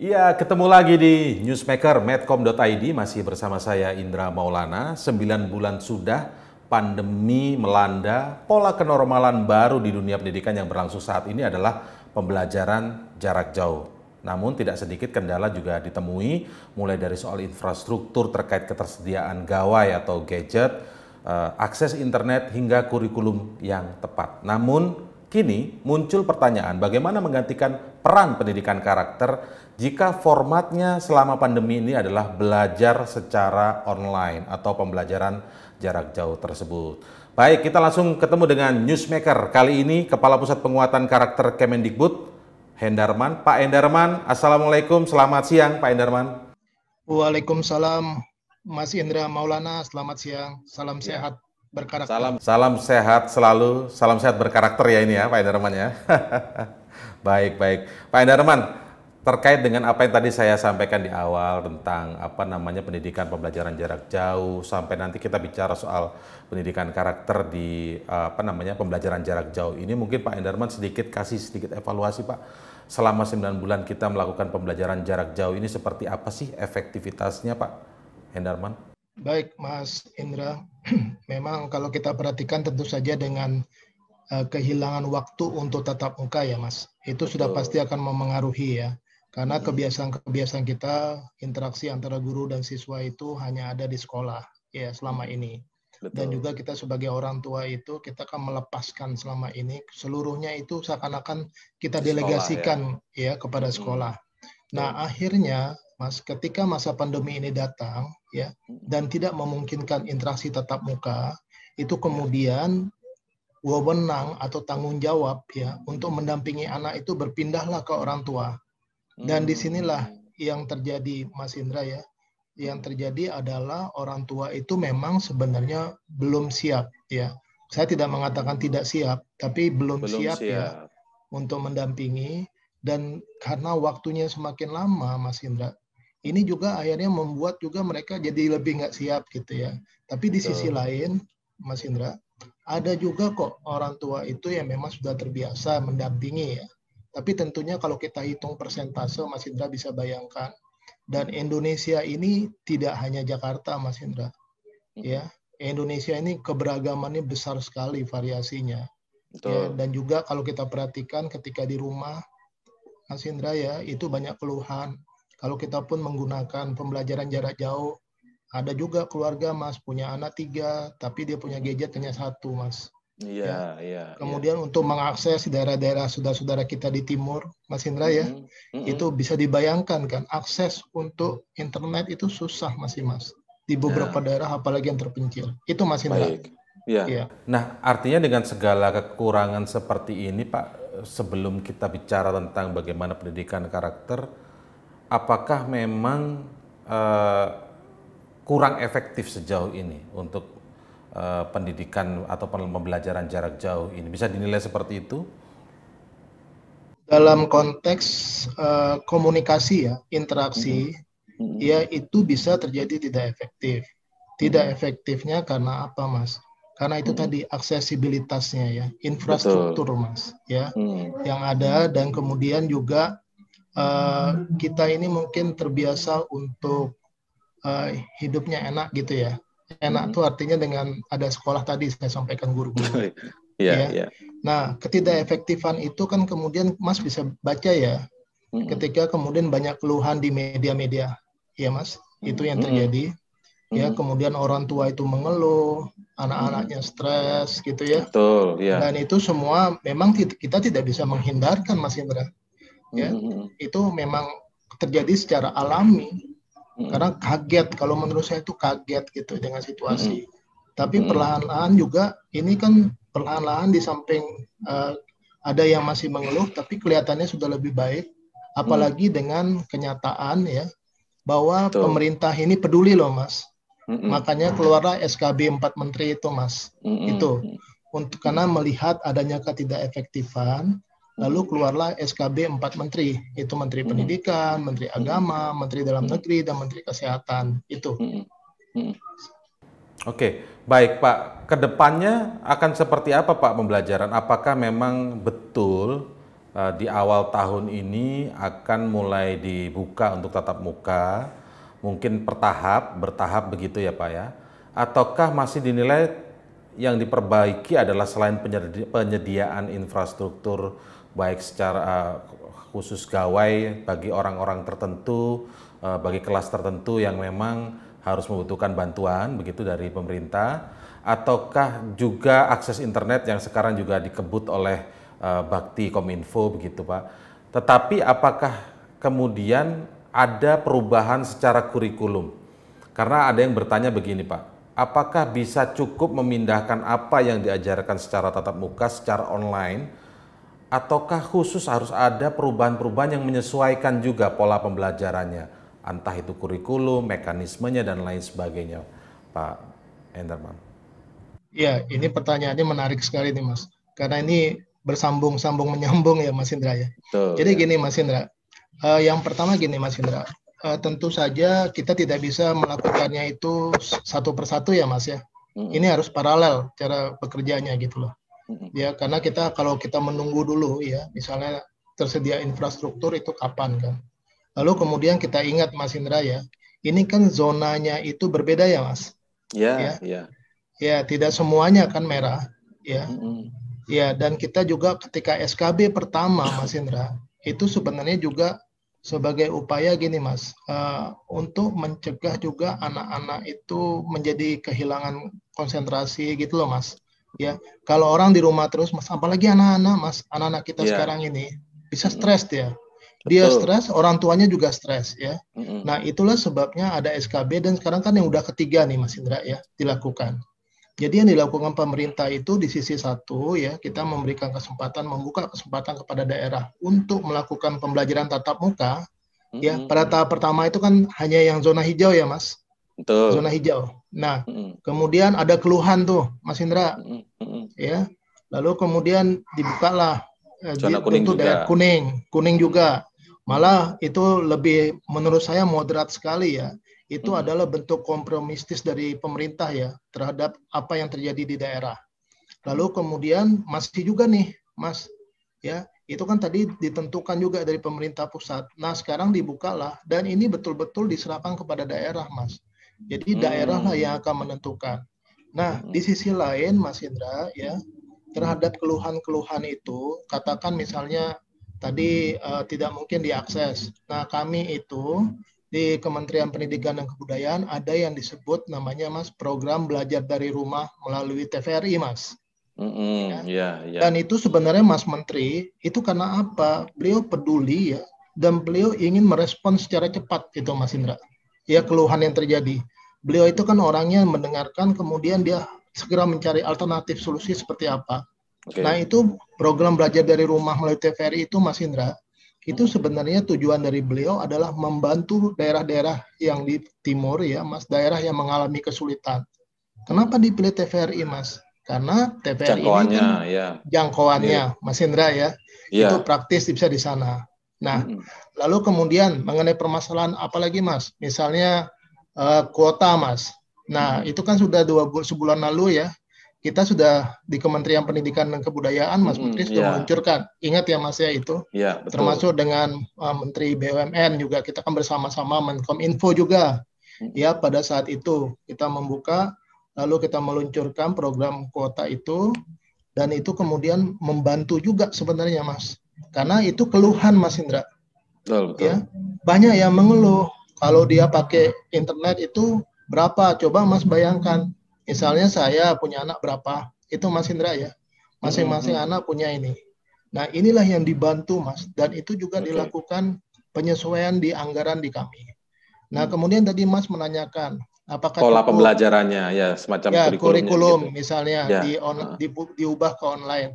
Iya, ketemu lagi di Newsmaker Medcom.id masih bersama saya Indra Maulana. 9 bulan sudah pandemi melanda, pola kenormalan baru di dunia pendidikan yang berlangsung saat ini adalah pembelajaran jarak jauh. Namun tidak sedikit kendala juga ditemui mulai dari soal infrastruktur terkait ketersediaan gawai atau gadget, eh, akses internet hingga kurikulum yang tepat. Namun kini muncul pertanyaan bagaimana menggantikan peran pendidikan karakter jika formatnya selama pandemi ini adalah belajar secara online atau pembelajaran jarak jauh tersebut. Baik, kita langsung ketemu dengan newsmaker kali ini Kepala Pusat Penguatan Karakter Kemendikbud Hendarman. Pak Hendarman, Assalamualaikum, selamat siang Pak Hendarman. Waalaikumsalam Mas Indra Maulana, selamat siang, salam ya. sehat berkarakter. Salam, salam sehat selalu, salam sehat berkarakter ya ini ya Pak Hendarman ya. baik, baik. Pak Hendarman, terkait dengan apa yang tadi saya sampaikan di awal tentang apa namanya pendidikan pembelajaran jarak jauh sampai nanti kita bicara soal pendidikan karakter di eh, apa namanya pembelajaran jarak jauh ini mungkin Pak Enderman sedikit kasih sedikit evaluasi Pak selama 9 bulan kita melakukan pembelajaran jarak jauh ini seperti apa sih efektivitasnya Pak Enderman? Baik Mas Indra, memang kalau kita perhatikan tentu saja dengan eh, kehilangan waktu untuk tatap muka ya Mas, itu sudah pasti akan memengaruhi ya karena kebiasaan-kebiasaan kita, interaksi antara guru dan siswa itu hanya ada di sekolah ya selama ini. Betul. Dan juga kita sebagai orang tua itu kita akan melepaskan selama ini seluruhnya itu seakan-akan kita di delegasikan ya. ya kepada sekolah. Hmm. Nah, akhirnya Mas ketika masa pandemi ini datang ya dan tidak memungkinkan interaksi tatap muka, itu kemudian wewenang atau tanggung jawab ya untuk mendampingi anak itu berpindahlah ke orang tua. Dan hmm. disinilah yang terjadi Mas Indra ya. Yang terjadi adalah orang tua itu memang sebenarnya belum siap ya. Saya tidak mengatakan hmm. tidak siap, tapi belum, belum siap, ya, siap ya untuk mendampingi dan karena waktunya semakin lama Mas Indra. Ini juga akhirnya membuat juga mereka jadi lebih nggak siap gitu ya. Tapi di sisi lain Mas Indra, ada juga kok orang tua itu yang memang sudah terbiasa mendampingi ya tapi tentunya kalau kita hitung persentase, Mas Indra bisa bayangkan. Dan Indonesia ini tidak hanya Jakarta, Mas Indra. Iya. Ya, Indonesia ini keberagamannya besar sekali variasinya. Ya, Betul. Ya, dan juga kalau kita perhatikan ketika di rumah, Mas Indra ya, itu banyak keluhan. Kalau kita pun menggunakan pembelajaran jarak jauh, ada juga keluarga Mas punya anak tiga, tapi dia punya gadget hanya satu Mas. Iya, yeah, iya. Yeah, Kemudian yeah. untuk mengakses daerah-daerah saudara-saudara kita di timur, Mas Indra ya, mm -hmm. itu bisa dibayangkan kan akses untuk internet itu susah masih Mas di beberapa ya. daerah apalagi yang terpencil. Itu Mas Indra. Baik. Ya. ya. Nah, artinya dengan segala kekurangan seperti ini, Pak, sebelum kita bicara tentang bagaimana pendidikan karakter, apakah memang uh, kurang efektif sejauh ini untuk Eh, pendidikan atau pembelajaran jarak jauh ini? Bisa dinilai seperti itu? Dalam konteks uh, komunikasi ya, interaksi, mm-hmm. ya itu bisa terjadi tidak efektif. Tidak mm-hmm. efektifnya karena apa, Mas? Karena itu mm-hmm. tadi aksesibilitasnya ya, infrastruktur, Betul. Mas, ya, mm-hmm. yang ada dan kemudian juga uh, kita ini mungkin terbiasa untuk uh, hidupnya enak gitu ya Enak hmm. tuh artinya dengan ada sekolah tadi saya sampaikan guru-guru. yeah, ya. Yeah. Iya. Nah, ketidakefektifan itu kan kemudian Mas bisa baca ya, hmm. ketika kemudian banyak keluhan di media-media, ya Mas, itu yang terjadi. Hmm. Ya, kemudian orang tua itu mengeluh, anak-anaknya stres, gitu ya. Betul, ya. Dan itu semua memang kita tidak bisa menghindarkan, Mas Indra. Ya, hmm. itu memang terjadi secara alami karena kaget kalau menurut saya itu kaget gitu dengan situasi. Hmm. Tapi perlahan-lahan juga ini kan perlahan-lahan di samping uh, ada yang masih mengeluh tapi kelihatannya sudah lebih baik apalagi hmm. dengan kenyataan ya bahwa Tuh. pemerintah ini peduli loh Mas. hmm. Makanya keluarlah SKB 4 menteri itu Mas. hmm. Itu untuk karena melihat adanya ketidakefektifan lalu keluarlah SKB empat menteri, itu menteri hmm. pendidikan, menteri hmm. agama, menteri dalam hmm. negeri dan menteri kesehatan. Itu. Oke, baik Pak. Kedepannya akan seperti apa Pak pembelajaran? Apakah memang betul eh, di awal tahun ini akan mulai dibuka untuk tatap muka? Mungkin bertahap, bertahap begitu ya Pak ya? Ataukah masih dinilai yang diperbaiki adalah selain penyediaan infrastruktur baik secara eh, khusus gawai bagi orang-orang tertentu, eh, bagi kelas tertentu yang memang harus membutuhkan bantuan begitu dari pemerintah, ataukah juga akses internet yang sekarang juga dikebut oleh eh, Bakti Kominfo begitu Pak. Tetapi apakah kemudian ada perubahan secara kurikulum? Karena ada yang bertanya begini Pak, apakah bisa cukup memindahkan apa yang diajarkan secara tatap muka secara online ataukah khusus harus ada perubahan-perubahan yang menyesuaikan juga pola pembelajarannya entah itu kurikulum, mekanismenya dan lain sebagainya Pak Enderman. Ya, ini pertanyaannya menarik sekali nih Mas. Karena ini bersambung-sambung menyambung ya Mas Indra ya. Betul, Jadi ya. gini Mas Indra, uh, yang pertama gini Mas Indra, uh, tentu saja kita tidak bisa melakukannya itu satu persatu ya Mas ya. hmm Ini harus paralel cara bekerjanya gitu loh. hmm Ya karena kita kalau kita menunggu dulu ya misalnya tersedia infrastruktur itu kapan kan. Lalu kemudian kita ingat Mas Indra ya, ini kan zonanya itu berbeda ya Mas. Yeah, ya, ya. Ya, tidak semuanya kan merah, ya. hmm Ya, dan kita juga ketika SKB pertama Mas Indra, itu sebenarnya juga sebagai upaya gini mas uh, untuk mencegah juga anak-anak itu menjadi kehilangan konsentrasi gitu loh mas ya kalau orang di rumah terus mas apalagi anak-anak mas anak-anak kita yeah. sekarang ini bisa stres dia dia stres orang tuanya juga stres ya mm -hmm. nah itulah sebabnya ada SKB dan sekarang kan yang udah ketiga nih mas Indra ya dilakukan jadi yang dilakukan pemerintah itu di sisi satu ya kita memberikan kesempatan membuka kesempatan kepada daerah untuk melakukan pembelajaran tatap muka. Mm-hmm. Ya pada tahap pertama itu kan hanya yang zona hijau ya mas. Betul. Zona hijau. Nah mm-hmm. kemudian ada keluhan tuh Mas Indra. Mm-hmm. Ya lalu kemudian dibukalah eh, zona kuning itu juga. kuning kuning juga. Malah itu lebih menurut saya moderat sekali ya itu hmm. adalah bentuk kompromistis dari pemerintah ya terhadap apa yang terjadi di daerah. Lalu kemudian masih juga nih, Mas, ya itu kan tadi ditentukan juga dari pemerintah pusat. Nah sekarang dibukalah dan ini betul-betul diserahkan kepada daerah, Mas. Jadi hmm. daerah mm. yang akan menentukan. Nah di sisi lain, Mas Indra, ya terhadap keluhan-keluhan itu, katakan misalnya tadi uh, tidak mungkin diakses. Nah kami itu di Kementerian Pendidikan dan Kebudayaan ada yang disebut namanya Mas program belajar dari rumah melalui TVRI Mas. Mm -hmm. ya. Kan? yeah, yeah. Dan itu sebenarnya Mas Menteri itu karena apa? Beliau peduli ya dan beliau ingin merespon secara cepat itu Mas Indra. Ya keluhan yang terjadi. Beliau itu kan orangnya mendengarkan kemudian dia segera mencari alternatif solusi seperti apa. Okay. Nah itu program belajar dari rumah melalui TVRI itu Mas Indra itu sebenarnya tujuan dari beliau adalah membantu daerah-daerah yang di timur ya mas daerah yang mengalami kesulitan kenapa dipilih TVRI mas karena TVRI jangkauannya, ini kan ya. jangkauannya ya. mas Indra ya, ya itu praktis bisa di sana nah hmm. lalu kemudian mengenai permasalahan apalagi mas misalnya uh, kuota mas nah hmm. itu kan sudah dua bulan sebulan lalu ya kita sudah di Kementerian Pendidikan dan Kebudayaan Mas Menteri hmm, sudah yeah. meluncurkan. Ingat ya Mas ya itu. Yeah, betul. Termasuk dengan uh, Menteri BUMN juga kita kan bersama-sama Menkom Info juga. Hmm. Ya pada saat itu kita membuka lalu kita meluncurkan program kuota itu dan itu kemudian membantu juga sebenarnya Mas. Karena itu keluhan Mas Indra. Betul, betul. Ya. Banyak yang mengeluh kalau dia pakai internet itu berapa? Coba Mas bayangkan Misalnya saya punya anak berapa, itu Mas Indra ya. Masing-masing mm -hmm. anak punya ini. Nah, inilah yang dibantu, Mas. Dan itu juga okay. dilakukan penyesuaian di anggaran di kami. Nah, kemudian tadi Mas menanyakan apakah pola cukup, pembelajarannya ya semacam ya, gitu. kurikulum gitu. misalnya ya. di on, di, diubah ke online.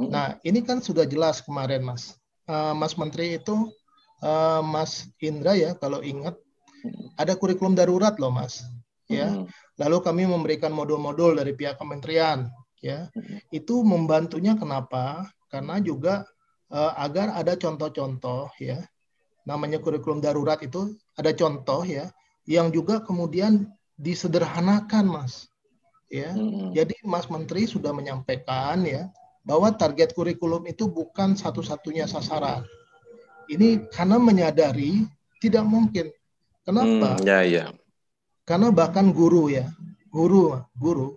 Hmm. Nah, ini kan sudah jelas kemarin, Mas. Uh, Mas Menteri itu uh, Mas Indra ya kalau ingat ada kurikulum darurat loh, Mas. Ya. Lalu kami memberikan modul-modul dari pihak kementerian, ya. Mm-hmm. Itu membantunya kenapa? Karena juga uh, agar ada contoh-contoh, ya. Namanya kurikulum darurat itu ada contoh, ya, yang juga kemudian disederhanakan, mas. Ya, mm-hmm. jadi Mas Menteri sudah menyampaikan, ya, bahwa target kurikulum itu bukan satu-satunya sasaran. Ini karena menyadari tidak mungkin. Kenapa? Hmm, ya, ya. Karena bahkan guru ya, guru, guru.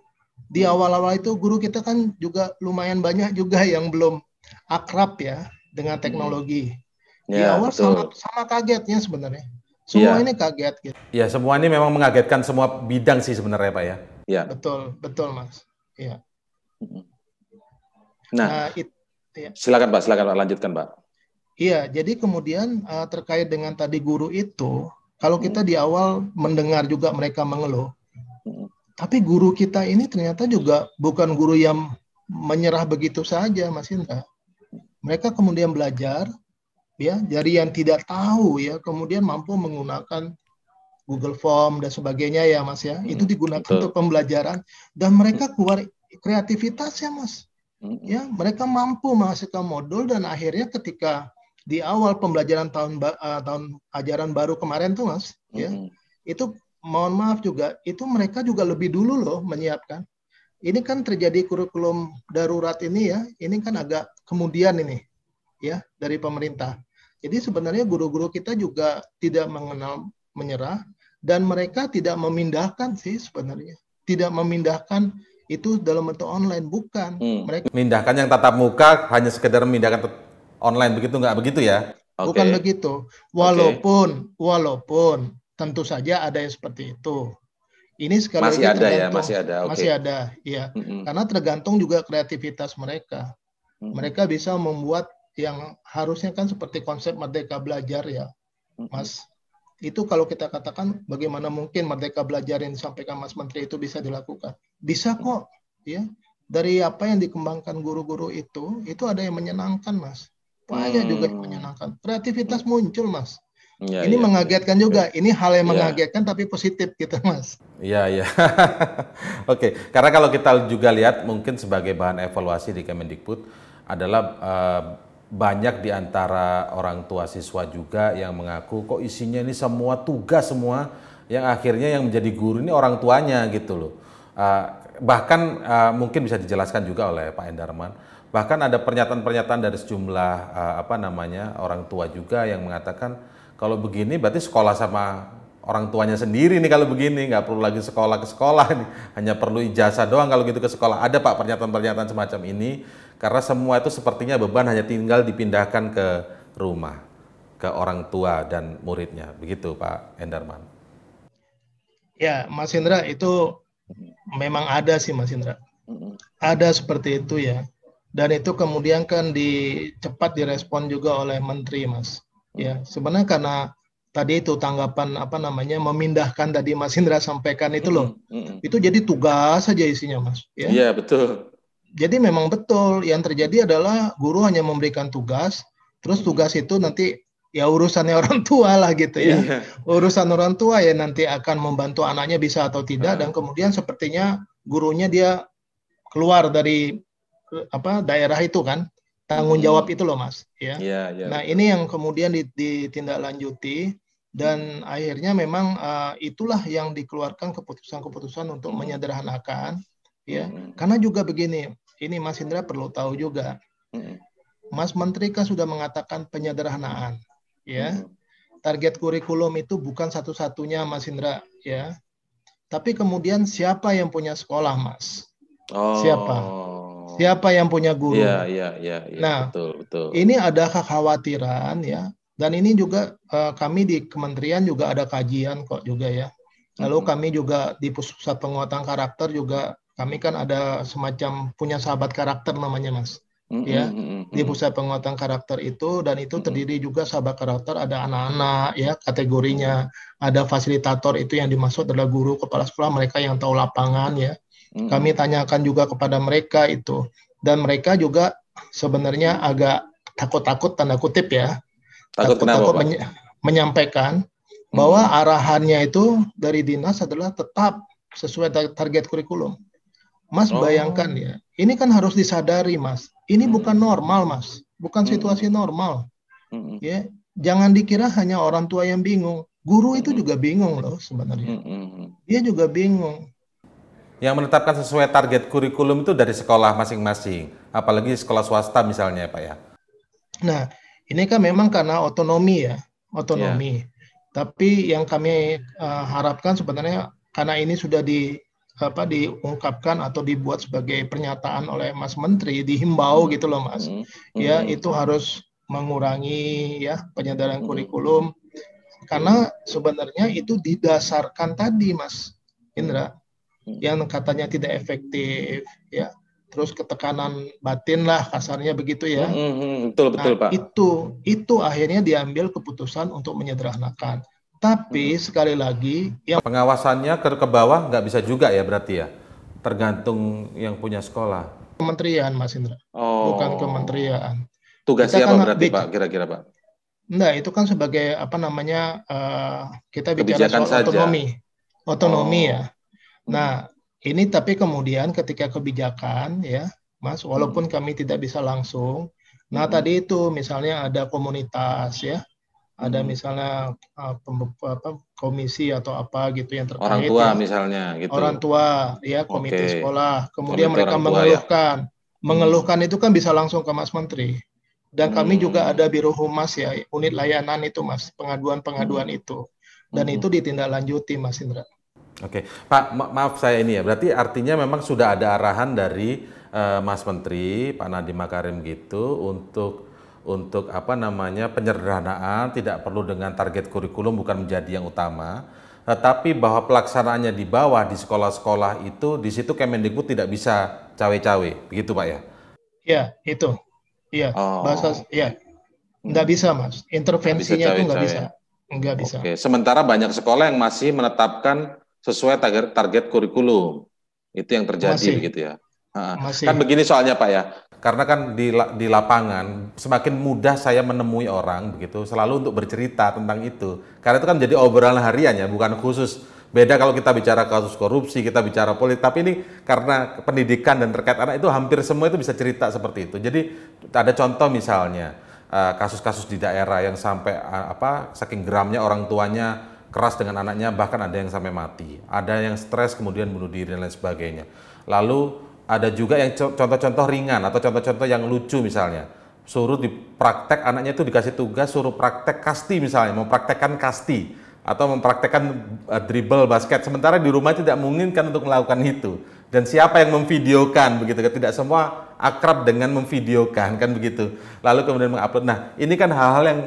Di awal-awal itu guru kita kan juga lumayan banyak juga yang belum akrab ya dengan hmm. teknologi. Di ya, awal betul. sama sama kagetnya sebenarnya. Semua ya. ini kaget gitu. Ya, semua ini memang mengagetkan semua bidang sih sebenarnya, Pak ya. Ya. Betul, betul, Mas. Iya. Nah, nah it, ya. silakan Pak, silakan Pak lanjutkan, Pak. Iya, jadi kemudian uh, terkait dengan tadi guru itu, kalau kita hmm. di awal mendengar juga mereka mengeluh, hmm. tapi guru kita ini ternyata juga bukan guru yang menyerah begitu saja, Mas Indra. Mereka kemudian belajar, ya, dari yang tidak tahu ya, kemudian mampu menggunakan Google Form dan sebagainya ya, Mas ya. Itu hmm, digunakan Betul. untuk pembelajaran dan mereka keluar kreativitas ya, Mas. Ya, mereka mampu menghasilkan modul dan akhirnya ketika di awal pembelajaran tahun uh, tahun ajaran baru kemarin tuh mas mm-hmm. ya itu mohon maaf juga itu mereka juga lebih dulu loh menyiapkan ini kan terjadi kurikulum darurat ini ya ini kan agak kemudian ini ya dari pemerintah jadi sebenarnya guru-guru kita juga tidak mengenal menyerah dan mereka tidak memindahkan sih sebenarnya tidak memindahkan itu dalam bentuk online bukan hmm. mereka memindahkan yang tatap muka hanya sekedar memindahkan online begitu nggak begitu ya? Okay. Bukan begitu. Walaupun okay. walaupun tentu saja ada yang seperti itu. Ini sekali masih lagi ada ya, masih ada. Okay. Masih ada, ya. Mm -hmm. Karena tergantung juga kreativitas mereka. Mm -hmm. Mereka bisa membuat yang harusnya kan seperti konsep merdeka belajar ya, mm -hmm. Mas. Itu kalau kita katakan bagaimana mungkin merdeka belajar yang disampaikan Mas Menteri itu bisa dilakukan? Bisa kok, ya. Dari apa yang dikembangkan guru-guru itu, itu ada yang menyenangkan, Mas banyak hmm. juga yang menyenangkan. Kreativitas hmm. muncul, Mas. Ya, ini ya, mengagetkan juga. Iya. Ini hal yang iya. mengagetkan tapi positif gitu, Mas. Iya, iya. Oke, karena kalau kita juga lihat mungkin sebagai bahan evaluasi di Kemendikbud adalah uh, banyak di antara orang tua siswa juga yang mengaku kok isinya ini semua tugas semua yang akhirnya yang menjadi guru ini orang tuanya gitu loh. Uh, bahkan uh, mungkin bisa dijelaskan juga oleh Pak Endarman Bahkan ada pernyataan-pernyataan dari sejumlah uh, apa namanya orang tua juga yang mengatakan kalau begini berarti sekolah sama orang tuanya sendiri nih kalau begini nggak perlu lagi sekolah ke sekolah nih. hanya perlu ijazah doang kalau gitu ke sekolah ada pak pernyataan-pernyataan semacam ini karena semua itu sepertinya beban hanya tinggal dipindahkan ke rumah ke orang tua dan muridnya begitu pak Endarman ya Mas Indra itu memang ada sih Mas Indra ada seperti itu ya dan itu kemudian kan di cepat direspon juga oleh menteri mas ya sebenarnya karena tadi itu tanggapan apa namanya memindahkan tadi Mas Indra sampaikan itu loh mm, -hmm. itu jadi tugas saja isinya Mas ya iya yeah, betul jadi memang betul yang terjadi adalah guru hanya memberikan tugas terus tugas itu nanti ya urusannya orang tua lah gitu ya yeah. urusan orang tua ya nanti akan membantu anaknya bisa atau tidak uh. dan kemudian sepertinya gurunya dia keluar dari apa daerah itu kan tanggung hmm. jawab itu loh mas ya. Yeah, yeah, nah betul. ini yang kemudian ditindaklanjuti dan akhirnya memang uh, itulah yang dikeluarkan keputusan-keputusan untuk hmm. menyederhanakan ya. Hmm. Karena juga begini, ini Mas Indra perlu tahu juga. Mas Menteri kan sudah mengatakan penyederhanaan ya. Target kurikulum itu bukan satu-satunya Mas Indra ya. Tapi kemudian siapa yang punya sekolah Mas? Oh. Siapa? Siapa yang punya guru? Iya, iya, iya. Ya, nah, betul, betul. Ini ada kekhawatiran ya. Dan ini juga uh, kami di kementerian juga ada kajian kok juga ya. Lalu hmm. kami juga di pusat penguatan karakter juga kami kan ada semacam punya sahabat karakter namanya Mas. Mm-hmm. Ya, di pusat penguatan karakter itu dan itu terdiri juga sahabat karakter ada anak-anak ya kategorinya, ada fasilitator itu yang dimaksud adalah guru kepala sekolah mereka yang tahu lapangan ya. Kami tanyakan juga kepada mereka itu dan mereka juga sebenarnya agak takut-takut tanda kutip ya. Takut takut menyampaikan bahwa arahannya itu dari dinas adalah tetap sesuai target kurikulum. Mas oh. bayangkan ya, ini kan harus disadari Mas. Ini hmm. bukan normal Mas, bukan hmm. situasi normal. Hmm. Ya, jangan dikira hanya orang tua yang bingung. Guru itu juga bingung loh sebenarnya. Dia juga bingung yang menetapkan sesuai target kurikulum itu dari sekolah masing-masing, apalagi sekolah swasta misalnya, Pak ya. Nah, ini kan memang karena otonomi ya, otonomi. Yeah. Tapi yang kami uh, harapkan sebenarnya karena ini sudah di apa diungkapkan atau dibuat sebagai pernyataan oleh Mas Menteri dihimbau hmm. gitu loh Mas. -hmm. Ya, hmm. itu harus mengurangi ya penyadaran -hmm. kurikulum karena sebenarnya itu didasarkan tadi Mas Indra yang katanya tidak efektif ya terus ketekanan batin lah kasarnya begitu ya mm-hmm, betul nah, betul pak itu itu akhirnya diambil keputusan untuk menyederhanakan tapi mm-hmm. sekali lagi yang pengawasannya ke ke bawah nggak bisa juga ya berarti ya tergantung yang punya sekolah kementerian mas Indra oh. bukan kementerian tugasnya apa kan berarti pak kira-kira pak Enggak, itu kan sebagai apa namanya uh, kita bicara soal saja. otonomi otonomi oh. ya Nah, hmm. ini tapi kemudian ketika kebijakan ya, Mas, hmm. walaupun kami tidak bisa langsung. Nah, hmm. tadi itu misalnya ada komunitas ya, ada misalnya ah, apa, komisi atau apa gitu yang terkait orang tua ya. misalnya gitu orang tua ya komite Oke. sekolah kemudian komite mereka ya. mengeluhkan ya. mengeluhkan itu kan bisa langsung ke Mas Menteri dan hmm. kami juga ada biro humas ya unit layanan itu Mas pengaduan pengaduan hmm. itu dan hmm. itu ditindaklanjuti Mas Indra. Oke, Pak, ma maaf saya ini ya. Berarti artinya memang sudah ada arahan dari uh, Mas Menteri, Pak Nadiem Makarim gitu untuk untuk apa namanya penyederhanaan, tidak perlu dengan target kurikulum bukan menjadi yang utama, tetapi bahwa pelaksanaannya di bawah di sekolah-sekolah itu di situ Kemendikbud tidak bisa cawe-cawe, begitu Pak ya? Iya, itu. Iya, oh. bahasa iya. Enggak hmm. bisa, Mas. Intervensinya itu nggak bisa. Ya? Nggak bisa. Oke, sementara banyak sekolah yang masih menetapkan sesuai target, target kurikulum. Itu yang terjadi Masih. begitu ya. Masih. Kan begini soalnya Pak ya. Karena kan di di lapangan semakin mudah saya menemui orang begitu selalu untuk bercerita tentang itu. Karena itu kan jadi obrolan harian ya, bukan khusus Beda kalau kita bicara kasus korupsi, kita bicara politik, tapi ini karena pendidikan dan terkait anak itu hampir semua itu bisa cerita seperti itu. Jadi ada contoh misalnya eh, kasus-kasus di daerah yang sampai eh, apa saking geramnya orang tuanya keras dengan anaknya, bahkan ada yang sampai mati. Ada yang stres kemudian bunuh diri dan lain sebagainya. Lalu ada juga yang contoh-contoh ringan atau contoh-contoh yang lucu misalnya. Suruh di praktek anaknya itu dikasih tugas suruh praktek kasti misalnya, mempraktekkan kasti atau mempraktekkan e, dribble basket. Sementara di rumah tidak memungkinkan untuk melakukan itu. Dan siapa yang memvideokan begitu kan? Tidak semua akrab dengan memvideokan kan begitu. Lalu kemudian mengupload. Nah, ini kan hal-hal yang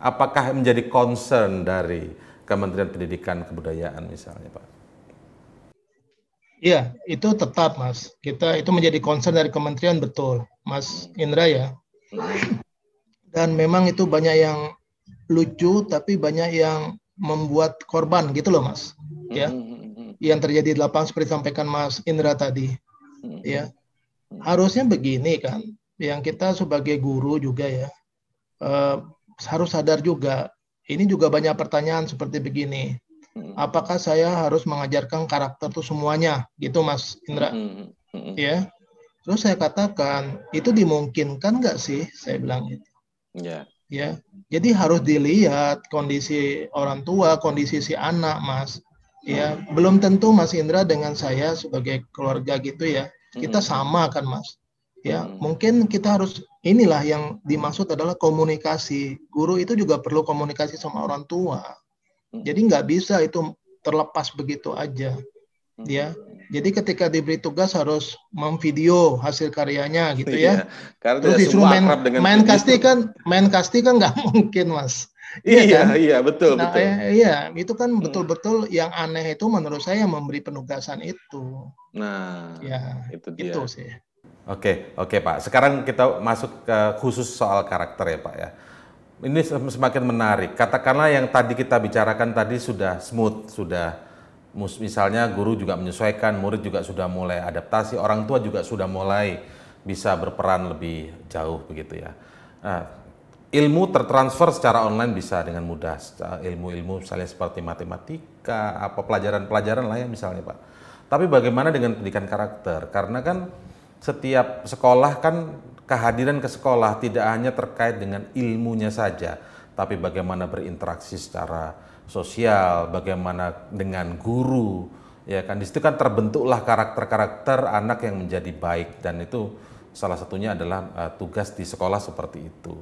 apakah menjadi concern dari Kementerian Pendidikan Kebudayaan misalnya, Pak? Iya, itu tetap, Mas. Kita itu menjadi concern dari kementerian betul, Mas Indra ya. Dan memang itu banyak yang lucu, tapi banyak yang membuat korban gitu loh, Mas. Ya, hmm, hmm, hmm, yang terjadi di lapangan seperti sampaikan Mas Indra tadi. Ya, harusnya begini kan. Yang kita sebagai guru juga ya, uh, harus sadar juga ini juga banyak pertanyaan seperti begini. Hmm. Apakah saya harus mengajarkan karakter itu semuanya, gitu Mas Indra? Hmm, hmm, ya. Terus saya katakan, itu dimungkinkan nggak sih? Saya bilang itu. Ya. Ya. Jadi harus dilihat kondisi orang tua, kondisi si anak, Mas. Ya, belum tentu Mas Indra dengan saya sebagai keluarga gitu ya. Kita sama kan, Mas. Ya, hmm. mungkin kita harus inilah yang dimaksud adalah komunikasi. Guru itu juga perlu komunikasi sama orang tua. Hmm. Jadi nggak bisa itu terlepas begitu aja. Hmm. Ya. Jadi ketika diberi tugas harus memvideo hasil karyanya gitu ya. Iya, karena Terus disuruh main, main kasti kan main kasti kan nggak mungkin, Mas. Iya, iya, kan? iya betul, nah, betul. Eh, iya, itu kan hmm. betul-betul hmm. yang aneh itu menurut saya memberi penugasan itu. Nah, ya, itu gitu dia. Itu sih. Oke, oke Pak. Sekarang kita masuk ke khusus soal karakter ya Pak ya. Ini semakin menarik. Katakanlah yang tadi kita bicarakan tadi sudah smooth, sudah misalnya guru juga menyesuaikan, murid juga sudah mulai adaptasi, orang tua juga sudah mulai bisa berperan lebih jauh begitu ya. Nah, ilmu tertransfer secara online bisa dengan mudah. Ilmu-ilmu misalnya seperti matematika, apa pelajaran-pelajaran lah ya misalnya Pak. Tapi bagaimana dengan pendidikan karakter? Karena kan setiap sekolah kan kehadiran ke sekolah tidak hanya terkait dengan ilmunya saja, tapi bagaimana berinteraksi secara sosial, bagaimana dengan guru, ya kan di situ kan terbentuklah karakter-karakter anak yang menjadi baik dan itu salah satunya adalah uh, tugas di sekolah seperti itu.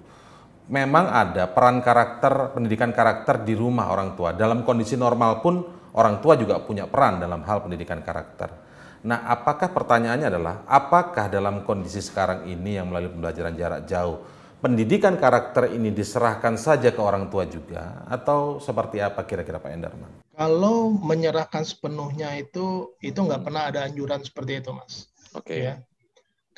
Memang ada peran karakter pendidikan karakter di rumah orang tua. Dalam kondisi normal pun orang tua juga punya peran dalam hal pendidikan karakter. Nah, apakah pertanyaannya adalah apakah dalam kondisi sekarang ini yang melalui pembelajaran jarak jauh pendidikan karakter ini diserahkan saja ke orang tua juga atau seperti apa kira-kira Pak Endarman? Kalau menyerahkan sepenuhnya itu itu nggak pernah ada anjuran seperti itu, Mas. Oke. Okay. Ya.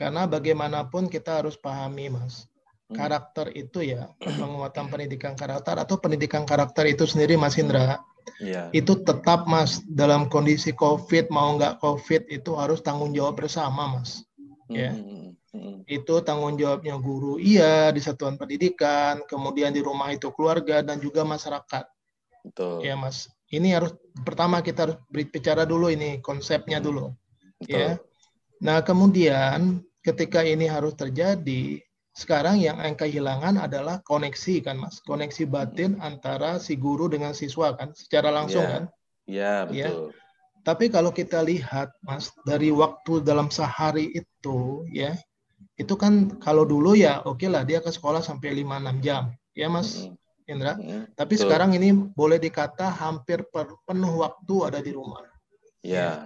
Karena bagaimanapun kita harus pahami, Mas. Hmm. karakter itu ya penguatan pendidikan karakter atau pendidikan karakter itu sendiri Mas Indra yeah. itu tetap Mas dalam kondisi COVID mau nggak COVID itu harus tanggung jawab bersama Mas hmm, ya hmm, itu tanggung jawabnya guru iya di satuan pendidikan kemudian di rumah itu keluarga dan juga masyarakat Betul. ya Mas ini harus pertama kita harus bicara dulu ini konsepnya dulu Betul. ya nah kemudian ketika ini harus terjadi sekarang yang yang kehilangan adalah koneksi kan Mas, koneksi batin antara si guru dengan siswa kan, secara langsung yeah. kan? ya yeah, betul. yeah. Tapi kalau kita lihat Mas dari waktu dalam sehari itu ya, itu kan kalau dulu ya oke okay lah dia ke sekolah sampai 5 6 jam. Ya Mas Indra. Tapi betul. sekarang ini boleh dikata hampir penuh waktu ada di rumah. Ya. Yeah.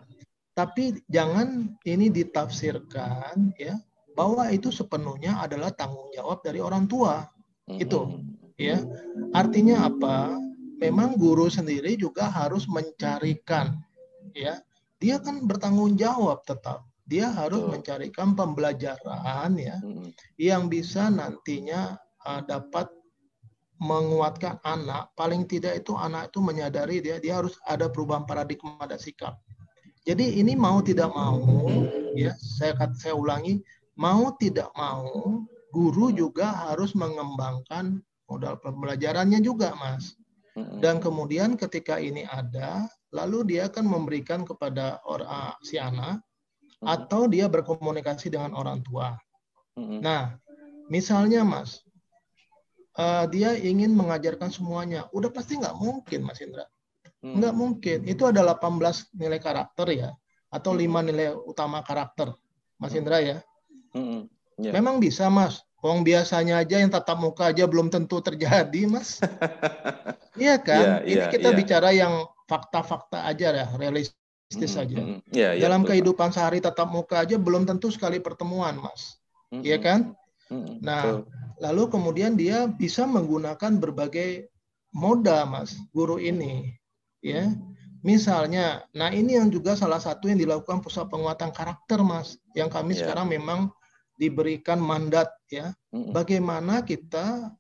Tapi jangan ini ditafsirkan ya bahwa itu sepenuhnya adalah tanggung jawab dari orang tua. Hmm. Itu ya. Artinya apa? Memang guru sendiri juga harus mencarikan ya. Dia kan bertanggung jawab tetap. Dia harus Betul. mencarikan pembelajaran ya hmm. yang bisa nantinya uh, dapat menguatkan anak paling tidak itu anak itu menyadari dia dia harus ada perubahan paradigma dan sikap jadi ini mau tidak mau ya saya saya ulangi mau tidak mau guru juga harus mengembangkan modal pembelajarannya juga, Mas. Dan kemudian ketika ini ada, lalu dia akan memberikan kepada orang si anak atau dia berkomunikasi dengan orang tua. Nah, misalnya Mas, uh, dia ingin mengajarkan semuanya, udah pasti nggak mungkin Mas Indra. Mm. Nggak mungkin. Itu ada 18 nilai karakter ya, atau lima nilai utama karakter, Mas Indra ya. Mm-hmm. Yeah. Memang bisa, Mas. Wong biasanya aja yang tatap muka aja belum tentu terjadi, Mas. iya kan? Yeah, Ini yeah, kita yeah. bicara yang fakta-fakta aja ya, realistis mm-hmm. aja. Yeah, yeah, ya, Dalam betul. kehidupan sehari tatap muka aja belum tentu sekali pertemuan, Mas. Mm-hmm. Iya kan? Mm-hmm. Nah, betul. lalu kemudian dia bisa menggunakan berbagai moda, Mas, guru ini. Ya. Misalnya, nah ini yang juga salah satu yang dilakukan pusat penguatan karakter, Mas, yang kami yeah. sekarang memang diberikan mandat ya bagaimana kita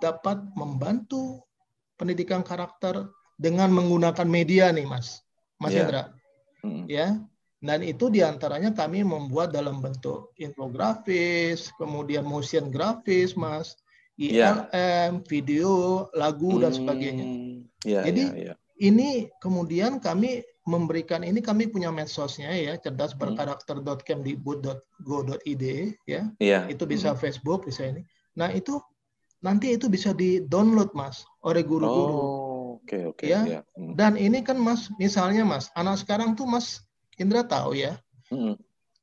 dapat membantu pendidikan karakter dengan menggunakan media nih Mas Mas yeah. Indra ya dan itu diantaranya kami membuat dalam bentuk infografis kemudian motion grafis Mas ILM iya. yeah. video lagu dan mm, sebagainya yeah, jadi yeah, yeah. ini kemudian kami memberikan ini kami punya medsosnya ya cerdas berkarakter.cam di ya yeah. itu bisa hmm. Facebook bisa ini nah itu nanti itu bisa di download mas oleh guru-guru oh, oke okay, oke okay, ya yeah. hmm. dan ini kan mas misalnya mas anak sekarang tuh mas Indra tahu ya hmm.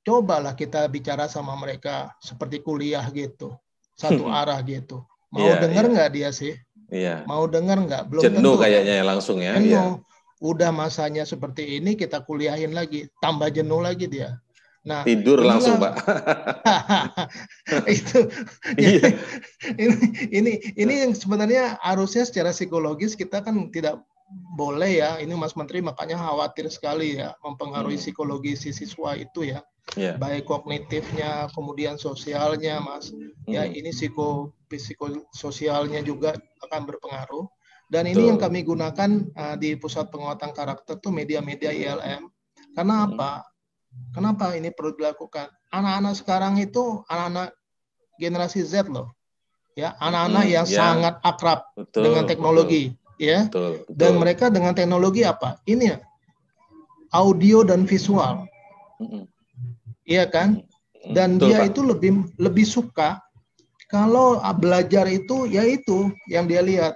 cobalah kita bicara sama mereka seperti kuliah gitu satu hmm. arah gitu mau yeah, dengar iya. nggak yeah. dia sih Iya. Mau dengar nggak? Belum Jenuh tentu. kayaknya ya langsung ya. Iya udah masanya seperti ini kita kuliahin lagi, tambah jenuh lagi dia. Nah, tidur inilah, langsung, Pak. itu iya. ini ini ini yang sebenarnya harusnya secara psikologis kita kan tidak boleh ya ini Mas Menteri makanya khawatir sekali ya mempengaruhi hmm. psikologi si siswa itu ya yeah. baik kognitifnya kemudian sosialnya Mas ya, hmm. ya ini psiko psikososialnya juga akan berpengaruh dan Betul. ini yang kami gunakan uh, di pusat penguatan karakter tuh media-media ILM. Karena hmm. apa? Kenapa ini perlu dilakukan? Anak-anak sekarang itu anak-anak generasi Z loh. Ya, anak-anak hmm, yang ya. sangat akrab betul, dengan teknologi, betul, ya. Betul, betul. Dan mereka dengan teknologi apa? Ini ya. Audio dan visual. Hmm. Iya kan? Hmm. Dan betul, dia kan? itu lebih lebih suka kalau belajar itu yaitu yang dia lihat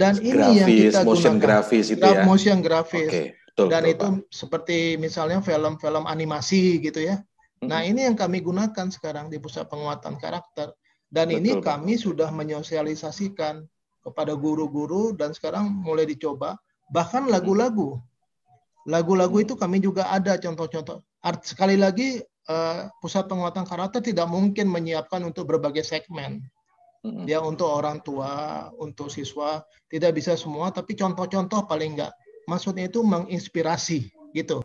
dan grafis, ini yang kita motion gunakan grafis itu ya motion grafis okay. betul, dan betul, itu Pak. seperti misalnya film-film animasi gitu ya hmm. nah ini yang kami gunakan sekarang di pusat penguatan karakter dan betul, ini Pak. kami sudah menyosialisasikan kepada guru-guru dan sekarang mulai dicoba bahkan lagu-lagu lagu-lagu itu kami juga ada contoh-contoh art sekali lagi eh, pusat penguatan karakter tidak mungkin menyiapkan untuk berbagai segmen ya untuk orang tua untuk siswa tidak bisa semua tapi contoh-contoh paling enggak maksudnya itu menginspirasi gitu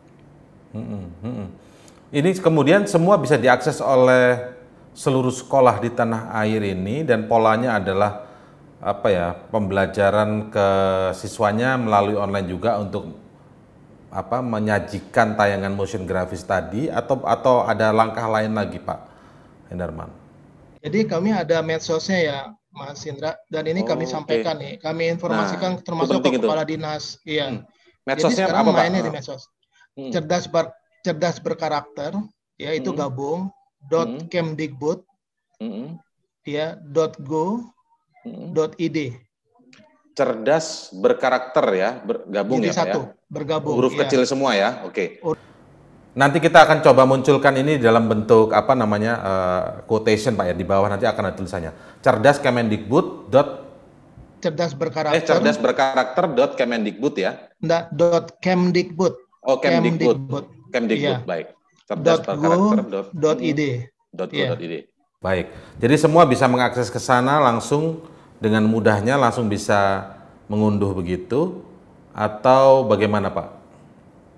ini kemudian semua bisa diakses oleh seluruh sekolah di tanah air ini dan polanya adalah apa ya pembelajaran ke siswanya melalui online juga untuk apa menyajikan tayangan motion grafis tadi atau atau ada langkah lain lagi Pak Hendarman? Jadi kami ada medsosnya ya, Mas Indra. Dan ini oh, kami sampaikan okay. nih, kami nah, informasikan nah, termasuk ke kepala itu. dinas. Iya. Hmm. Medsosnya Jadi sekarang apa, mainnya Pak? di medsos. Hmm. Cerdas ber, cerdas berkarakter, ya itu hmm. gabung dot hmm. kemdikbud, hmm. ya dot go, hmm. dot id. Cerdas berkarakter ya, bergabung Jadi ya. ya? satu, ya? bergabung. Huruf ya. kecil semua ya, oke. Okay. Nanti kita akan coba munculkan ini dalam bentuk apa namanya uh, quotation Pak ya di bawah nanti akan ada tulisannya. Cerdas Kemendikbud dot cerdas berkarakter. Eh, cerdas berkarakter dot Kemendikbud ya? Enggak, dot Kemdikbud. Oh, Kemdikbud. Kemdikbud, yeah. baik. Cerdas dot berkarakter dot, dot id. Dot yeah. id. Baik. Jadi semua bisa mengakses ke sana langsung dengan mudahnya langsung bisa mengunduh begitu atau bagaimana Pak?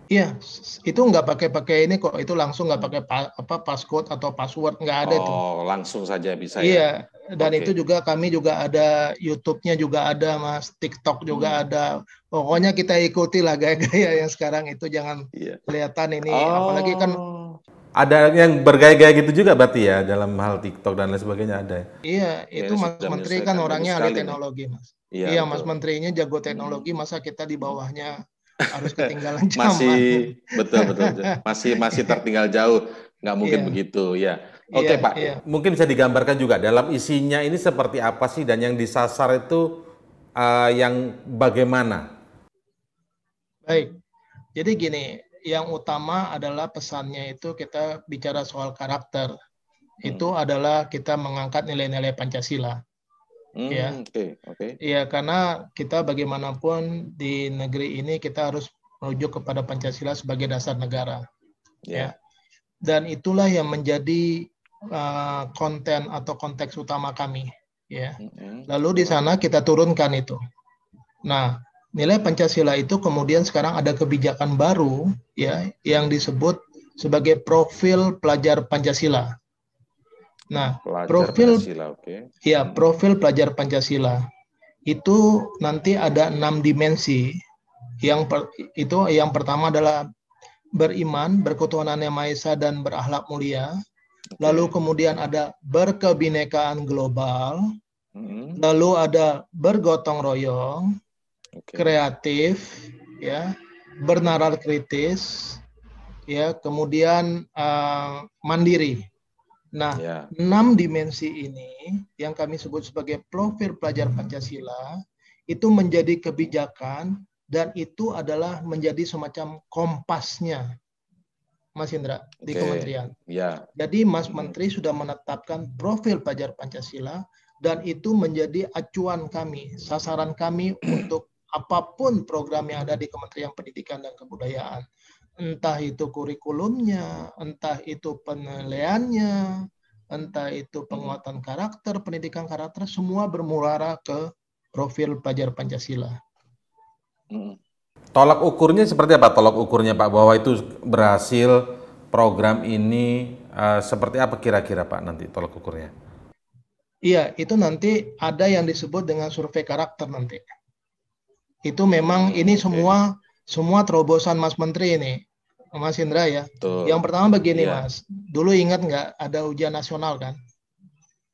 Iya, itu nggak pakai-pakai ini kok. Itu langsung nggak pakai pa, apa passcode atau password nggak ada oh, itu. Oh, langsung saja bisa. Iya, ya? dan okay. itu juga kami juga ada YouTube-nya juga ada, mas. TikTok juga hmm. ada. Pokoknya kita ikuti lah gaya-gaya yang sekarang itu jangan yeah. kelihatan ini. Oh. Apalagi kan oh. ada yang bergaya-gaya gitu juga berarti ya dalam hal TikTok dan lain sebagainya ada. Ya? Iya, ya, itu ya, Mas Menteri kan orangnya ahli teknologi, Mas. Iya, iya Mas Menterinya jago hmm. teknologi, masa kita di bawahnya harus ketinggalan zaman. masih betul, betul betul masih masih tertinggal jauh nggak mungkin yeah. begitu ya oke okay, yeah, pak yeah. mungkin bisa digambarkan juga dalam isinya ini seperti apa sih dan yang disasar itu uh, yang bagaimana baik jadi gini yang utama adalah pesannya itu kita bicara soal karakter hmm. itu adalah kita mengangkat nilai-nilai Pancasila Mm, ya. Oke, okay, Okay. Iya, karena kita bagaimanapun di negeri ini kita harus merujuk kepada Pancasila sebagai dasar negara. Yeah. Ya. Dan itulah yang menjadi uh, konten atau konteks utama kami, ya. Hmm, hmm. Lalu di sana kita turunkan itu. Nah, nilai Pancasila itu kemudian sekarang ada kebijakan baru ya yang disebut sebagai profil pelajar Pancasila. Nah, pelajar nah, profil Pancasila, okay. ya profil pelajar Pancasila itu nanti ada enam dimensi. Yang per, itu yang pertama adalah beriman, berketuhanan yang maha esa dan berakhlak mulia. Lalu kemudian ada berkebinekaan global. Hmm. Lalu ada bergotong royong, okay. kreatif, ya, bernalar kritis, ya, kemudian uh, mandiri. Nah, ya. enam dimensi ini yang kami sebut sebagai profil pelajar Pancasila itu menjadi kebijakan dan itu adalah menjadi semacam kompasnya Mas Indra di kementerian. Yeah. Jadi Mas Menteri sudah menetapkan profil pelajar Pancasila dan itu menjadi acuan kami, sasaran kami untuk apapun program yang ada di Kementerian Pendidikan dan Kebudayaan entah itu kurikulumnya, entah itu penilaiannya, entah itu hmm. penguatan karakter, pendidikan karakter, semua bermuara ke profil pelajar Pancasila. Hmm. Tolak ukurnya seperti apa? Tolak ukurnya Pak bahwa itu berhasil program ini uh, seperti apa kira-kira Pak nanti tolak ukurnya? Iya, itu nanti ada yang disebut dengan survei karakter nanti. Itu memang oh, ini semua semua terobosan Mas Menteri ini. Mas Indra ya. Betul. Yang pertama begini ya. Mas, dulu ingat nggak ada ujian nasional kan?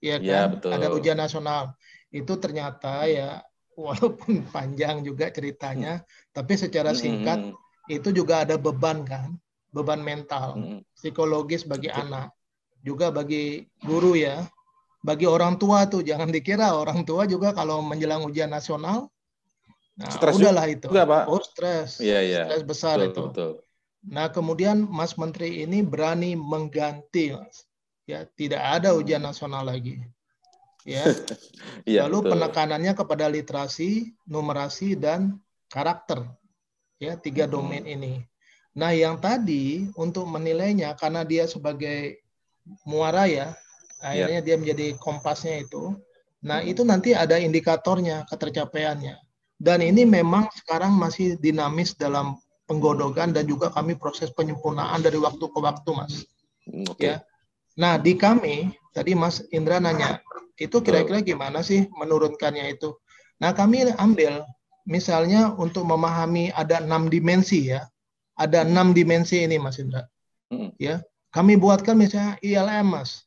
Iya, iya kan? betul. Ada ujian nasional. Itu ternyata ya walaupun panjang juga ceritanya, hmm. tapi secara singkat hmm. itu juga ada beban kan, beban mental, hmm. psikologis bagi Betul. anak, juga bagi guru ya, bagi orang tua tuh jangan dikira orang tua juga kalau menjelang ujian nasional, nah stres udahlah itu, juga, Pak. oh stres, iya, iya. stres besar betul, itu. Betul. Nah, kemudian Mas Menteri ini berani mengganti, Mas. Ya, tidak ada hmm. ujian nasional lagi. Ya. Iya, Lalu betul. penekanannya kepada literasi, numerasi dan karakter. Ya, tiga hmm. domain hmm. ini. Nah, yang tadi untuk menilainya karena dia sebagai muara ya, iya. akhirnya ya. dia menjadi kompasnya itu. Nah, hmm. itu nanti ada indikatornya ketercapaiannya. Dan ini hmm. memang sekarang masih dinamis dalam penggodokan dan juga kami proses penyempurnaan dari waktu ke waktu, Mas. Hmm, okay. Ya. Nah, di kami tadi Mas Indra nanya, itu kira-kira gimana sih menurunkannya itu? Nah, kami ambil misalnya untuk memahami ada enam dimensi ya. Ada enam dimensi ini Mas Indra. Hmm. Ya. Kami buatkan misalnya ILM, Mas.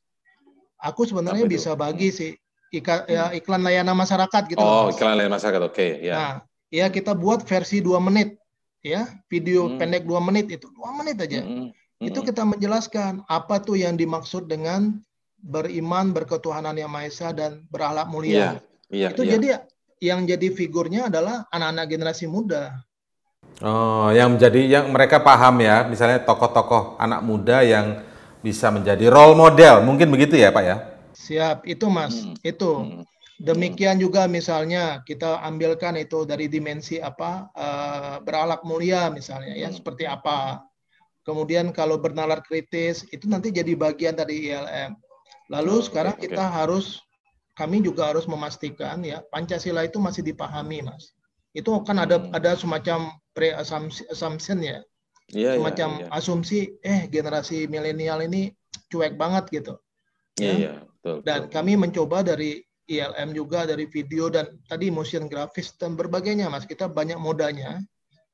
Aku sebenarnya bisa bagi sih Ika, ya, iklan layanan masyarakat gitu. Oh, mas. iklan layanan masyarakat. Oke, okay, ya. Yeah. Nah, ya kita buat versi dua menit ya video hmm. pendek dua menit itu dua menit aja hmm. Hmm. itu hmm. kita menjelaskan apa tuh yang dimaksud dengan beriman berketuhanan yang maha esa dan berahlak mulia yeah. Yeah. itu yeah. jadi yang jadi figurnya adalah anak-anak generasi muda oh yang menjadi yang mereka paham ya misalnya tokoh-tokoh anak muda yang bisa menjadi role model mungkin begitu ya pak ya siap itu mas hmm. itu hmm Demikian juga misalnya kita ambilkan itu dari dimensi apa uh, eh, beralat mulia misalnya ya hmm. seperti apa. Kemudian kalau bernalar kritis itu nanti jadi bagian dari ILM. Lalu oh, sekarang kita harus kami juga harus memastikan ya Pancasila itu masih dipahami mas. Itu kan ada hmm. ada semacam pre assumption ya. Yeah, iya, semacam yeah, yeah. asumsi eh generasi milenial ini cuek banget gitu. Iya, yeah, ya. iya, yeah, Dan kami mencoba dari ILM juga dari video dan tadi motion grafis dan berbagainya mas kita banyak modanya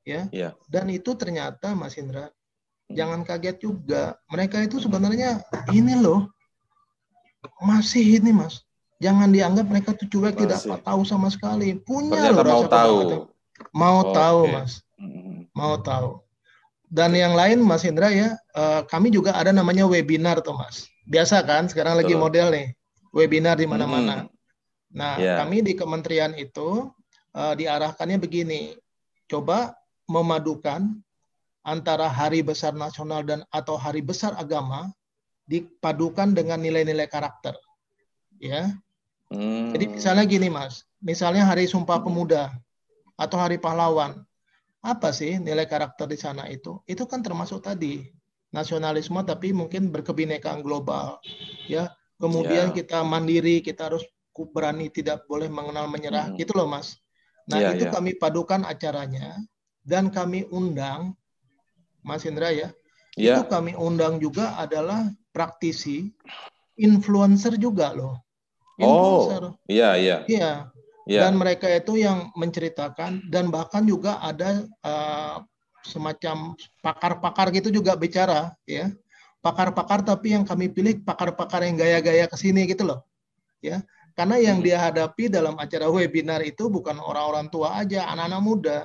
ya yeah. dan itu ternyata mas Indra hmm. jangan kaget juga mereka itu sebenarnya ini loh masih ini mas jangan dianggap mereka tuh cuek masih. tidak tahu sama sekali punya loh mau tahu mau oh, tahu okay. mas hmm. mau tahu dan yang lain mas Indra ya uh, kami juga ada namanya webinar tuh mas biasa kan sekarang Betul. lagi model nih webinar di mana-mana. Hmm. Nah, yeah. kami di kementerian itu uh, diarahkannya begini, coba memadukan antara hari besar nasional dan atau hari besar agama dipadukan dengan nilai-nilai karakter, ya. Hmm. Jadi misalnya gini mas, misalnya hari Sumpah Pemuda atau hari Pahlawan, apa sih nilai karakter di sana itu? Itu kan termasuk tadi nasionalisme tapi mungkin berkebinekaan global, ya. Kemudian yeah. kita mandiri, kita harus berani tidak boleh mengenal menyerah hmm. gitu loh mas nah yeah, itu yeah. kami padukan acaranya dan kami undang mas Indra ya yeah. itu kami undang juga adalah praktisi influencer juga loh oh, influencer oh iya iya iya dan mereka itu yang menceritakan dan bahkan juga ada uh, semacam pakar-pakar gitu juga bicara ya pakar-pakar tapi yang kami pilih pakar-pakar yang gaya-gaya kesini gitu loh ya karena yang iya. dia hadapi dalam acara webinar itu bukan orang-orang tua aja, anak-anak muda.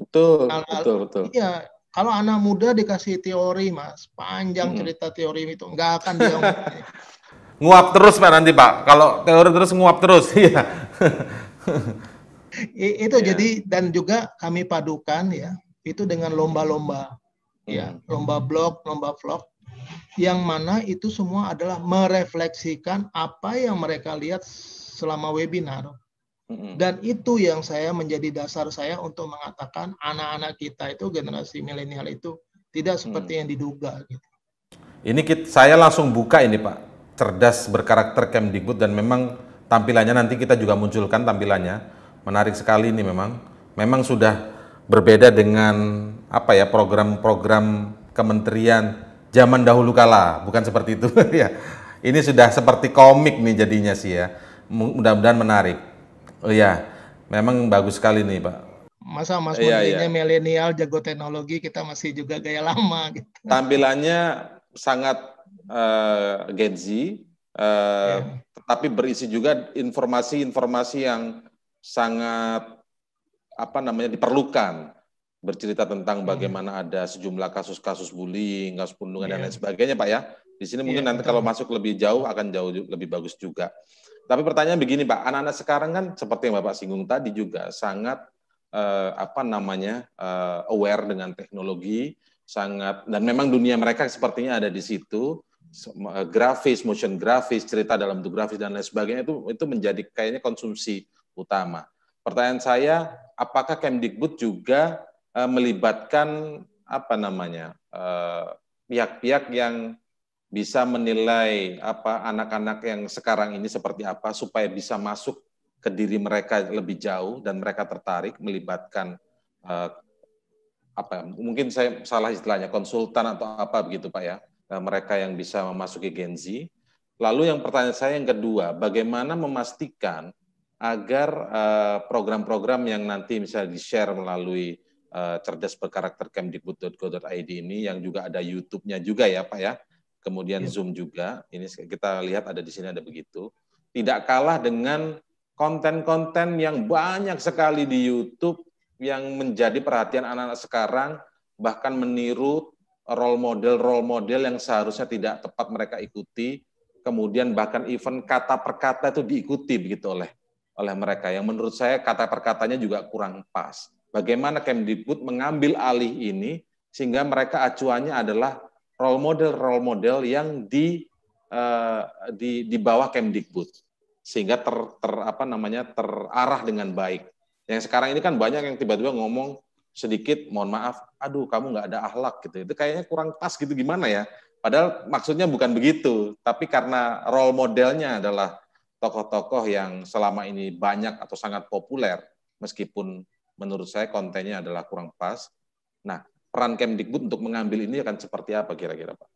Betul, Al betul, betul. Iya, kalau anak muda dikasih teori, Mas, panjang hmm. cerita teori itu nggak akan dia nguap terus Pak nanti Pak. Kalau teori terus nguap terus, iya. itu yeah. jadi dan juga kami padukan ya, itu dengan lomba-lomba. Hmm. Ya, lomba blog, lomba vlog yang mana itu semua adalah merefleksikan apa yang mereka lihat selama webinar. Dan itu yang saya menjadi dasar saya untuk mengatakan anak-anak kita itu generasi milenial itu tidak seperti yang diduga. Gitu. Ini kita, saya langsung buka ini Pak, cerdas berkarakter Kemdikbud dan memang tampilannya nanti kita juga munculkan tampilannya. Menarik sekali ini memang. Memang sudah berbeda dengan apa ya program-program kementerian zaman dahulu kala, bukan seperti itu ya. Ini sudah seperti komik nih jadinya sih ya. Mudah-mudahan menarik. Oh ya, memang bagus sekali nih Pak. Masa Mas ya, milenial jago teknologi kita masih juga gaya lama gitu. Tampilannya sangat uh, Gen Z, uh, eh, yeah. tetapi berisi juga informasi-informasi yang sangat apa namanya diperlukan bercerita tentang hmm. bagaimana ada sejumlah kasus-kasus bullying, kasus perundungan yeah. dan iya. lain sebagainya, Pak ya. Di sini iya, mungkin yeah, nanti kalau masuk lebih jauh akan jauh lebih bagus juga. Tapi pertanyaan begini, Pak, anak-anak sekarang kan seperti yang Bapak singgung tadi juga sangat eh, apa namanya eh, aware dengan teknologi, sangat dan memang dunia mereka sepertinya ada di situ eh, grafis, motion grafis, cerita dalam bentuk grafis dan lain sebagainya itu itu menjadi kayaknya konsumsi utama. Pertanyaan saya, apakah Kemdikbud juga Eh, melibatkan apa namanya eh, pihak-pihak yang bisa menilai apa anak-anak yang sekarang ini seperti apa supaya bisa masuk ke diri mereka lebih jauh dan mereka tertarik melibatkan uh, apa mungkin saya salah istilahnya konsultan atau apa begitu pak ya mereka yang bisa memasuki Gen Z lalu yang pertanyaan saya yang kedua bagaimana memastikan agar program-program yang nanti misalnya di share melalui uh, cerdas berkarakter kemdikbud.go.id ini yang juga ada YouTube-nya juga ya Pak ya. Kemudian ya. Zoom juga. Ini kita lihat ada di sini ada begitu. Tidak kalah dengan konten-konten yang banyak sekali di YouTube yang menjadi perhatian anak-anak sekarang bahkan meniru role model role model yang seharusnya tidak tepat mereka ikuti kemudian bahkan event kata per kata itu diikuti begitu oleh oleh mereka yang menurut saya kata per katanya juga kurang pas bagaimana Kemdikbud mengambil alih ini sehingga mereka acuannya adalah role model role model yang di eh, di di bawah Kemdikbud sehingga ter, ter apa namanya terarah dengan baik. Yang sekarang ini kan banyak yang tiba-tiba ngomong sedikit mohon maaf, aduh kamu nggak ada ahlak gitu. Itu kayaknya kurang pas gitu gimana ya? Padahal maksudnya bukan begitu, tapi karena role modelnya adalah tokoh-tokoh yang selama ini banyak atau sangat populer meskipun menurut saya kontennya adalah kurang pas. Nah, peran Kemdikbud untuk mengambil ini akan seperti apa kira-kira, Pak?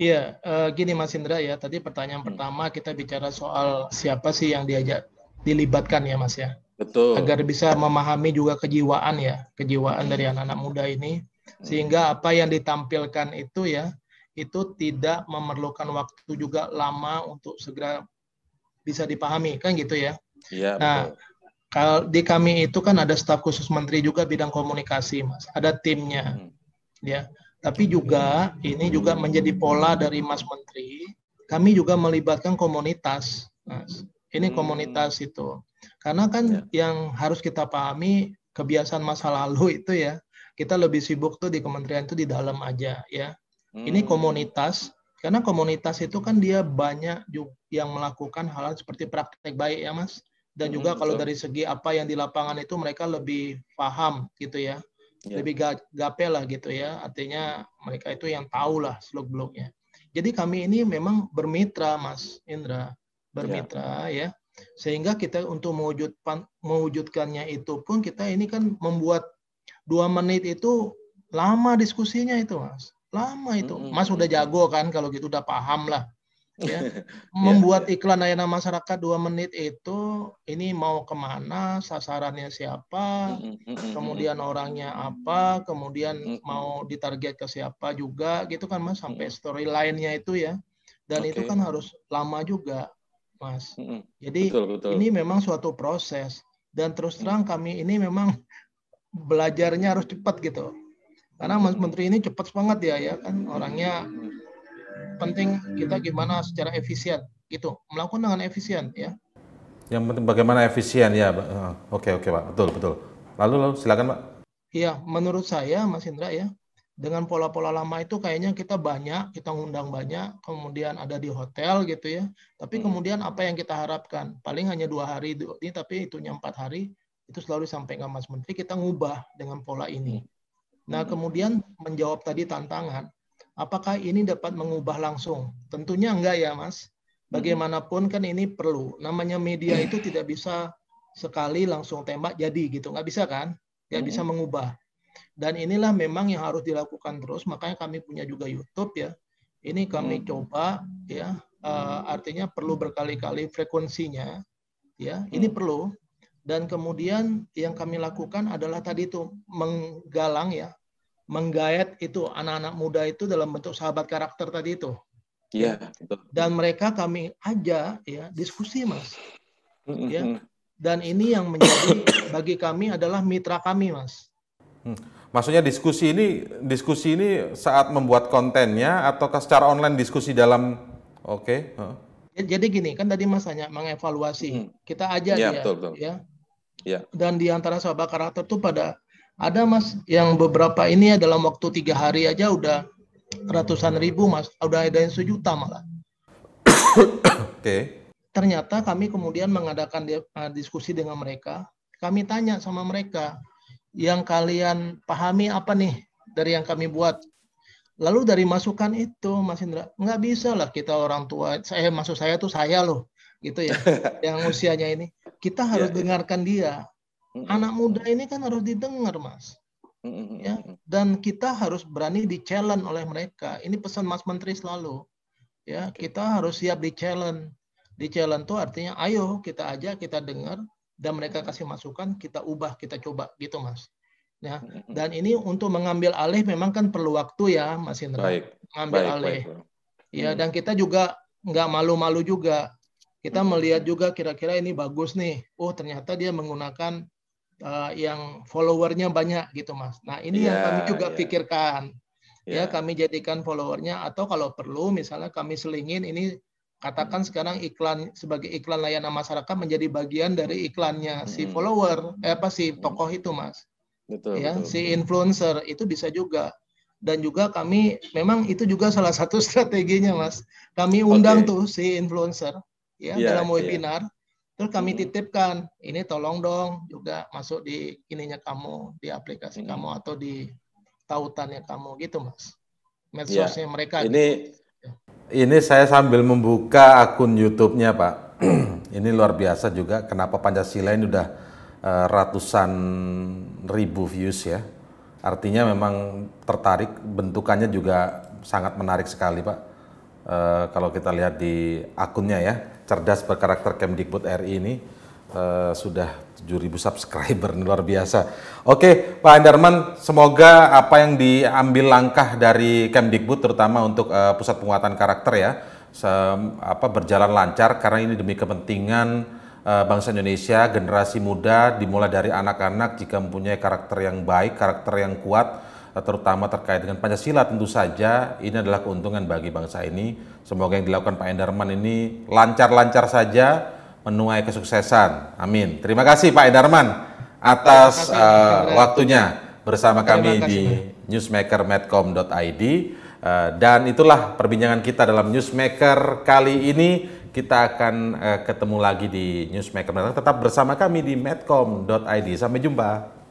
Iya, uh, gini Mas Indra ya. Tadi pertanyaan hmm. pertama kita bicara soal siapa sih yang diajak dilibatkan ya, Mas ya. Betul. Agar bisa memahami juga kejiwaan ya, kejiwaan dari anak-anak muda ini hmm. sehingga apa yang ditampilkan itu ya itu tidak memerlukan waktu juga lama untuk segera bisa dipahami kan gitu ya. Iya. Nah, betul kalau di kami itu kan ada staf khusus menteri juga bidang komunikasi, Mas. Ada timnya. Hmm. Ya. Tapi juga ini juga menjadi pola dari Mas Menteri, kami juga melibatkan komunitas. Mas. Ini hmm. komunitas itu. Karena kan ya. yang harus kita pahami kebiasaan masa lalu itu ya, kita lebih sibuk tuh di kementerian itu di dalam aja ya. Ini hmm. komunitas karena komunitas itu kan dia banyak juga yang melakukan hal, -hal seperti praktek baik ya mas dan hmm, juga kalau dari segi apa yang di lapangan itu mereka lebih paham gitu ya yeah. lebih ga, gape lah gitu ya artinya mereka itu yang tahu lah slog blognya jadi kami ini memang bermitra mas Indra bermitra yeah. ya sehingga kita untuk mewujudkan mewujudkannya itu pun kita ini kan membuat dua menit itu lama diskusinya itu mas lama itu hmm, hmm, mas udah hmm, jago kan kalau gitu udah paham lah Ya. ya. membuat yeah, yeah. iklan layanan masyarakat dua menit itu ini mau kemana sasarannya siapa kemudian orangnya apa kemudian mau ditarget ke siapa juga gitu kan mas sampai story lainnya itu ya dan okay. itu kan harus lama juga mas jadi betul, betul. ini memang suatu proses dan terus terang kami ini memang belajarnya harus cepat gitu karena mas menteri ini cepat banget ya ya kan orangnya penting kita gimana secara efisien gitu melakukan dengan efisien ya yang penting bagaimana efisien ya ah, oke oke pak betul betul lalu lalu silakan pak iya menurut saya mas Indra ya dengan pola-pola lama itu kayaknya kita banyak kita ngundang banyak kemudian ada di hotel gitu ya tapi hmm. kemudian apa yang kita harapkan paling hanya dua hari ini tapi nyampe empat hari itu selalu sampai disampaikan mas menteri kita ngubah dengan pola ini hmm. nah kemudian menjawab tadi tantangan apakah ini dapat mengubah langsung? Tentunya enggak ya, Mas. Bagaimanapun kan ini perlu. Namanya media itu tidak bisa sekali langsung tembak jadi gitu. Enggak bisa kan? Nggak bisa mengubah. Dan inilah memang yang harus dilakukan terus. Makanya kami punya juga YouTube ya. Ini kami coba ya. Uh, artinya perlu berkali-kali frekuensinya ya. Ini perlu. Dan kemudian yang kami lakukan adalah tadi itu menggalang ya menggayat itu anak-anak muda itu dalam bentuk sahabat karakter tadi itu. Iya. Ya. Dan mereka kami aja ya diskusi mas. Ya. Dan ini yang menjadi bagi kami adalah mitra kami mas. Hmm. Maksudnya diskusi ini diskusi ini saat membuat kontennya atau secara online diskusi dalam oke? Okay. Huh. Ya, jadi gini kan tadi mas hanya mengevaluasi kita aja ya, Iya betul, betul. ya. Ya. Dan di antara sahabat karakter tuh pada ada mas, yang beberapa ini ya dalam waktu tiga hari aja udah ratusan ribu mas, udah ada yang sejuta malah. Oke. Okay. Ternyata kami kemudian mengadakan eh, diskusi dengan mereka. Kami tanya sama mereka, yang kalian pahami apa nih dari yang kami buat? Lalu dari masukan itu, Mas Indra, nggak bisa lah kita orang tua. Saya masuk saya tuh saya loh, gitu ya, yang usianya ini. Kita harus yeah, iya. dengarkan dia Anak muda ini kan harus didengar, Mas. Ya, dan kita harus berani di-challenge oleh mereka. Ini pesan Mas Menteri selalu. Ya, kita harus siap di-challenge. Di-challenge itu artinya ayo kita aja kita dengar dan mereka kasih masukan, kita ubah, kita coba gitu, Mas. Ya, dan ini untuk mengambil alih memang kan perlu waktu ya, Mas Indra. Baik. Mengambil baik, alih. Baik, ya, hmm. dan kita juga nggak malu-malu juga. Kita melihat juga kira-kira ini bagus nih. Oh, ternyata dia menggunakan uh, yang followernya banyak gitu mas. Nah ini yeah, yang iya, kami juga yeah. pikirkan yeah. ya iya. kami jadikan followernya atau kalau perlu misalnya kami selingin ini katakan sekarang iklan sebagai iklan layanan masyarakat menjadi bagian dari iklannya si follower eh, apa si tokoh itu mas betul, ya betul. si influencer itu bisa juga dan juga kami memang itu juga salah satu strateginya mas kami undang okay. tuh si influencer ya yeah, dalam iya. webinar yeah Terus kami hmm. titipkan, ini tolong dong juga masuk di ininya kamu, di aplikasi hmm. kamu atau di tautannya kamu gitu, Mas. Iya. Medsosnya ya. mereka. Ini gitu. ini saya sambil membuka akun YouTube-nya, Pak. ini luar biasa juga kenapa Pancasila ini udah eh, ratusan ribu views ya. Artinya memang tertarik, bentukannya juga sangat menarik sekali, Pak. Uh, kalau kita lihat di akunnya ya cerdas berkarakter Kemdikbud RI ini uh, sudah 7000 subscriber luar biasa. Oke, Pak Enderman, semoga apa yang diambil langkah dari Kemdikbud terutama untuk uh, pusat penguatan karakter ya se apa berjalan lancar karena ini demi kepentingan eh, bangsa Indonesia, generasi muda dimulai dari anak-anak jika mempunyai karakter yang baik, karakter yang kuat terutama terkait dengan Pancasila tentu saja ini adalah keuntungan bagi bangsa ini. Semoga yang dilakukan Pak Endarman ini lancar-lancar saja menuai kesuksesan. Amin. Terima kasih Pak Endarman atas uh, waktunya bersama kami kasih. di newsmaker.medcom.id uh, eh, dan itulah perbincangan kita dalam newsmaker kali ini. Kita akan uh, ketemu lagi di newsmaker. Tetap bersama kami di medcom.id. Sampai jumpa.